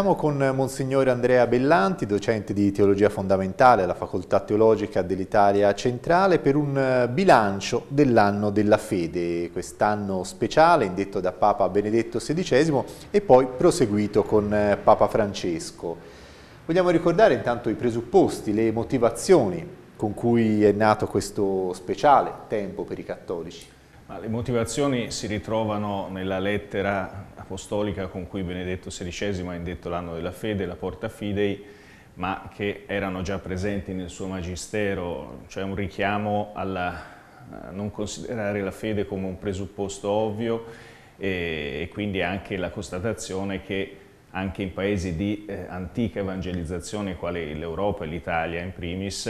Siamo con Monsignor Andrea Bellanti, docente di Teologia Fondamentale alla Facoltà Teologica dell'Italia Centrale, per un eh, bilancio dell'anno della fede, quest'anno speciale indetto da Papa Benedetto XVI e poi proseguito con eh, Papa Francesco. Vogliamo ricordare intanto i presupposti, le motivazioni con cui è nato questo speciale tempo per i cattolici. Ma le motivazioni si ritrovano nella lettera apostolica con cui Benedetto XVI ha indetto l'anno della fede, la porta fidei, ma che erano già presenti nel suo magistero, cioè un richiamo alla non considerare la fede come un presupposto ovvio e, e quindi anche la constatazione che anche in paesi di eh, antica evangelizzazione quali l'Europa e l'Italia in primis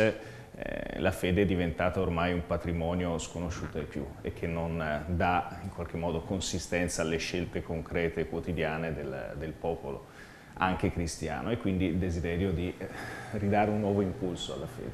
eh, la fede è diventata ormai un patrimonio sconosciuto ai più e che non eh, dà in qualche modo consistenza alle scelte concrete e quotidiane del, del popolo, anche cristiano, e quindi il desiderio di eh, ridare un nuovo impulso alla fede.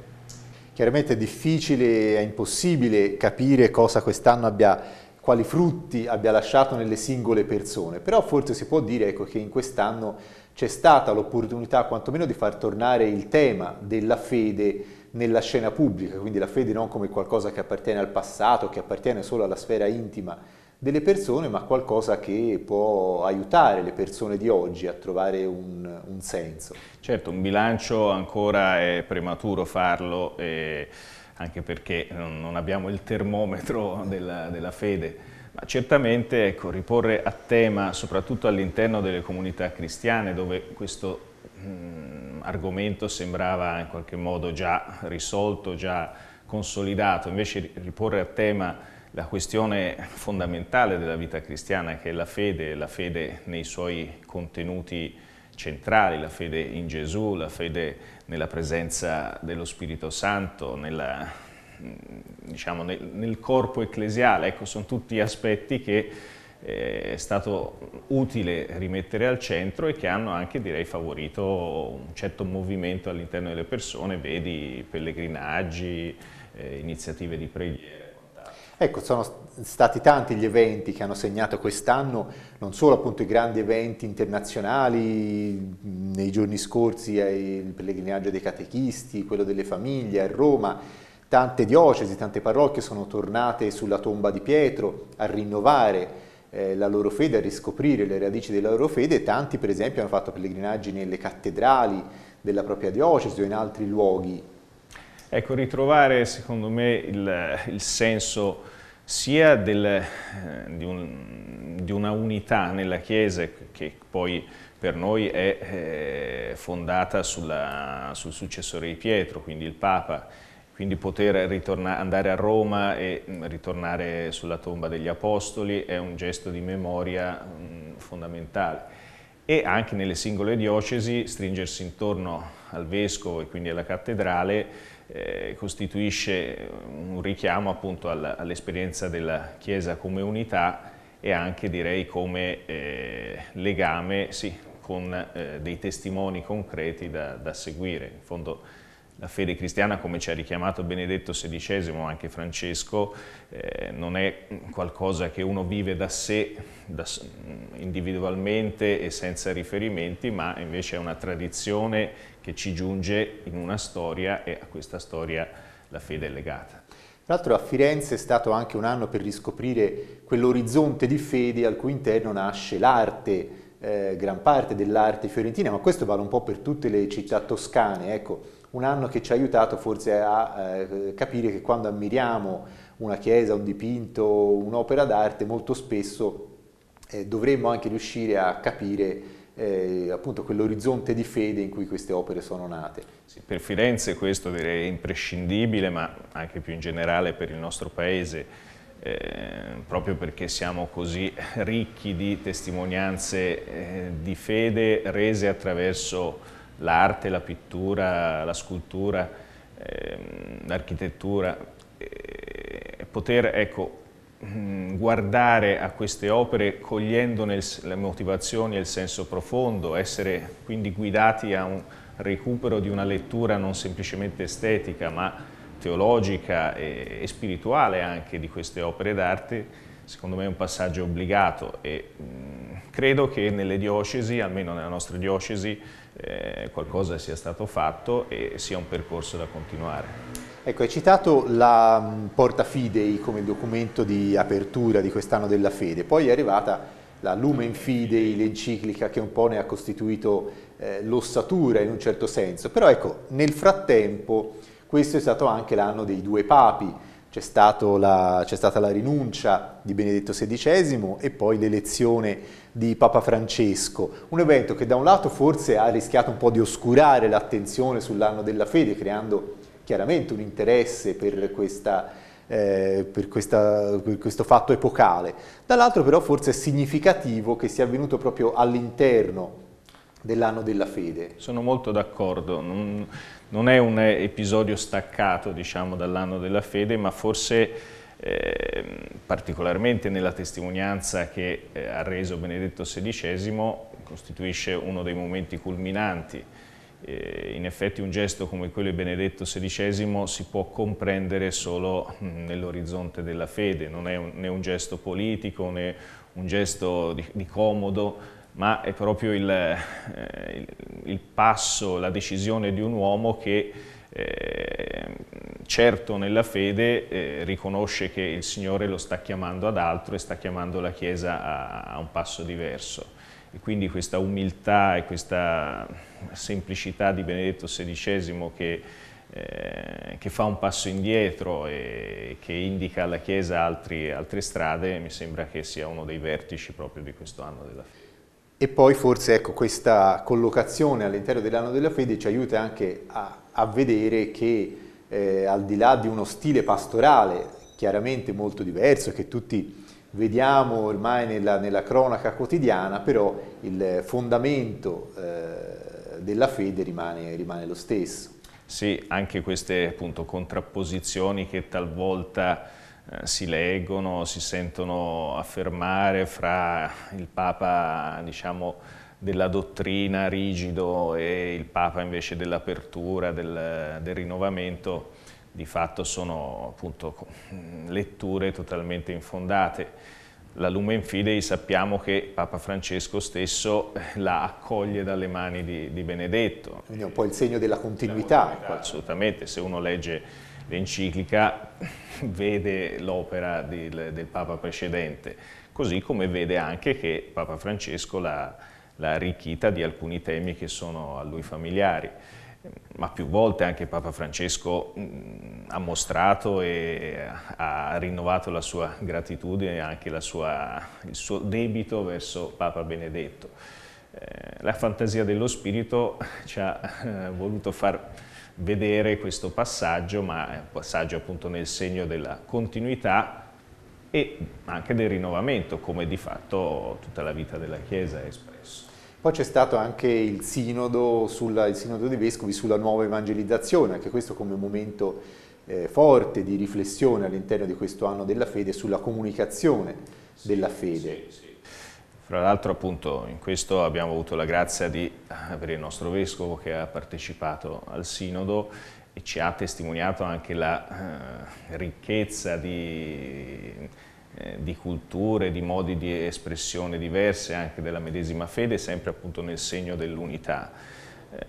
Chiaramente è difficile, è impossibile capire cosa quest'anno abbia quali frutti abbia lasciato nelle singole persone, però forse si può dire ecco, che in quest'anno c'è stata l'opportunità quantomeno di far tornare il tema della fede nella scena pubblica, quindi la fede non come qualcosa che appartiene al passato, che appartiene solo alla sfera intima delle persone, ma qualcosa che può aiutare le persone di oggi a trovare un, un senso. Certo, un bilancio ancora è prematuro farlo, eh, anche perché non abbiamo il termometro mm. della, della fede. Ma certamente ecco, riporre a tema, soprattutto all'interno delle comunità cristiane, dove questo mh, mm, argomento sembrava in qualche modo già risolto, già consolidato, invece riporre a tema la questione fondamentale della vita cristiana che è la fede, la fede nei suoi contenuti centrali, la fede in Gesù, la fede nella presenza dello Spirito Santo, nella, diciamo, nel, nel corpo ecclesiale, ecco, sono tutti aspetti che è stato utile rimettere al centro e che hanno anche direi favorito un certo movimento all'interno delle persone, vedi pellegrinaggi, eh, iniziative di preghiera. Ecco, sono stati tanti gli eventi che hanno segnato quest'anno, non solo appunto i grandi eventi internazionali, nei giorni scorsi il pellegrinaggio dei catechisti, quello delle famiglie a Roma, tante diocesi, tante parrocchie sono tornate sulla tomba di Pietro a rinnovare eh, la loro fede, a riscoprire le radici della loro fede. Tanti per esempio hanno fatto pellegrinaggi nelle cattedrali della propria diocesi o in altri luoghi. Ecco, ritrovare secondo me il, il senso sia del, eh, di, un, di, una unità nella Chiesa che poi per noi è eh, fondata sulla, sul successore di Pietro, quindi il Papa, quindi poter andare a Roma e mm, ritornare sulla tomba degli Apostoli è un gesto di memoria mm, fondamentale e anche nelle singole diocesi stringersi intorno al vescovo e quindi alla cattedrale eh, costituisce un richiamo appunto all'esperienza della Chiesa come unità e anche direi come eh, legame sì, con eh, dei testimoni concreti da, da seguire. In fondo la fede cristiana, come ci ha richiamato Benedetto XVI, ma anche Francesco, eh, non è qualcosa che uno vive da sé, da, individualmente e senza riferimenti, ma invece è una tradizione che ci giunge in una storia e a questa storia la fede è legata. Tra l'altro a Firenze è stato anche un anno per riscoprire quell'orizzonte di fede al cui interno nasce l'arte, eh, gran parte dell'arte fiorentina, ma questo vale un po' per tutte le città toscane, ecco un anno che ci ha aiutato forse a eh, capire che quando ammiriamo una chiesa, un dipinto, un'opera d'arte, molto spesso eh, dovremmo anche riuscire a capire eh, appunto quell'orizzonte di fede in cui queste opere sono nate. Sì, per Firenze questo direi è imprescindibile, ma anche più in generale per il nostro paese, eh, proprio perché siamo così ricchi di testimonianze eh, di fede rese attraverso l'arte, la pittura, la scultura, ehm, l'architettura, eh, poter ecco, mm, guardare a queste opere cogliendone le motivazioni e il senso profondo, essere quindi guidati a un recupero di una lettura non semplicemente estetica ma teologica e, e spirituale anche di queste opere d'arte, secondo me è un passaggio obbligato e mh, mm, Credo che nelle diocesi, almeno nella nostra diocesi, eh, qualcosa sia stato fatto e sia un percorso da continuare. Ecco, hai citato la mm, Porta Fidei come documento di apertura di quest'anno della fede, poi è arrivata la Lumen Fidei, l'enciclica che un po' ne ha costituito eh, l'ossatura in un certo senso, però ecco, nel frattempo questo è stato anche l'anno dei due papi, c'è, la, c'è, stata la rinuncia di Benedetto XVI e poi l'elezione di Papa Francesco, un evento che da un lato forse ha rischiato un po' di oscurare l'attenzione sull'anno della fede, creando chiaramente un interesse per, questa, eh, per, questa, per questo fatto epocale, dall'altro però forse è significativo che sia avvenuto proprio all'interno dell'anno della fede. Sono molto d'accordo, non, non, è un episodio staccato diciamo, dall'anno della fede, ma forse eh, particolarmente nella testimonianza che eh, ha reso Benedetto XVI costituisce uno dei momenti culminanti. Eh, in effetti un gesto come quello di Benedetto XVI si può comprendere solo mm, nell'orizzonte della fede, non è un, né un gesto politico né un gesto di, di comodo, ma è proprio il, eh, il, passo, la decisione di un uomo che eh, certo nella fede eh, riconosce che il Signore lo sta chiamando ad altro e sta chiamando la Chiesa a, a un passo diverso. E quindi questa umiltà e questa semplicità di Benedetto XVI che, eh, che fa un passo indietro e che indica alla Chiesa altri, altre strade, mi sembra che sia uno dei vertici proprio di questo anno della fede. E poi forse ecco, questa collocazione all'interno dell'anno della fede ci aiuta anche a, a vedere che eh, al di là di uno stile pastorale chiaramente molto diverso che tutti vediamo ormai nella, nella cronaca quotidiana, però il fondamento eh, della fede rimane, rimane lo stesso. Sì, anche queste appunto contrapposizioni che talvolta eh, si leggono, si sentono affermare fra il Papa diciamo, della dottrina rigido e il Papa invece dell'apertura, del, del, rinnovamento, di fatto sono appunto letture totalmente infondate. La Lumen Fidei sappiamo che Papa Francesco stesso eh, la accoglie dalle mani di, di Benedetto. Quindi è un po' il segno della continuità. continuità assolutamente, se uno legge L'enciclica vede l'opera del, del, Papa precedente, così come vede anche che Papa Francesco l'ha arricchita di alcuni temi che sono a lui familiari ma più volte anche Papa Francesco mh, mm, ha mostrato e ha rinnovato la sua gratitudine e anche sua, il suo debito verso Papa Benedetto. Eh, la fantasia dello spirito ci ha eh, voluto far vedere questo passaggio, ma è un passaggio appunto nel segno della continuità e anche del rinnovamento, come di fatto tutta la vita della Chiesa è espresso. Poi c'è stato anche il sinodo, sulla, il sinodo dei Vescovi sulla nuova evangelizzazione, anche questo come momento eh, forte di riflessione all'interno di questo anno della fede sulla comunicazione sì, della fede. Sì, sì. Fra l'altro appunto in questo abbiamo avuto la grazia di avere eh, il nostro Vescovo che ha partecipato al Sinodo e ci ha testimoniato anche la eh, ricchezza di, eh, di, culture, di modi di espressione diverse anche della medesima fede, sempre appunto nel segno dell'unità. Eh,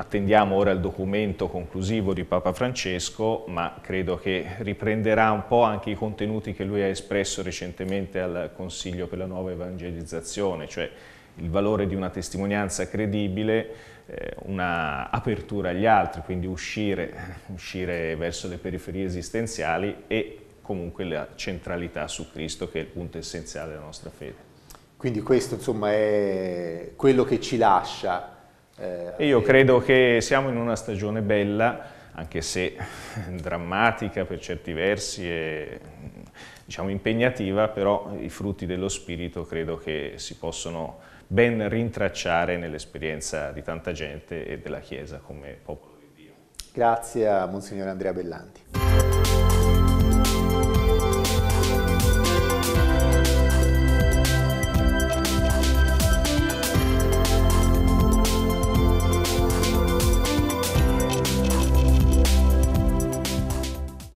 Attendiamo ora il documento conclusivo di Papa Francesco, ma credo che riprenderà un po' anche i contenuti che lui ha espresso recentemente al Consiglio per la nuova evangelizzazione, cioè il valore di una testimonianza credibile, eh, una apertura agli altri, quindi uscire, uscire verso le periferie esistenziali e comunque la centralità su Cristo che è il punto essenziale della nostra fede. Quindi questo insomma è quello che ci lascia eh, Io credo che siamo in una stagione bella, anche se drammatica per certi versi e diciamo, impegnativa, però i frutti dello spirito credo che si possono ben rintracciare nell'esperienza di tanta gente e della Chiesa come popolo di Dio. Grazie a Monsignore Andrea Bellanti.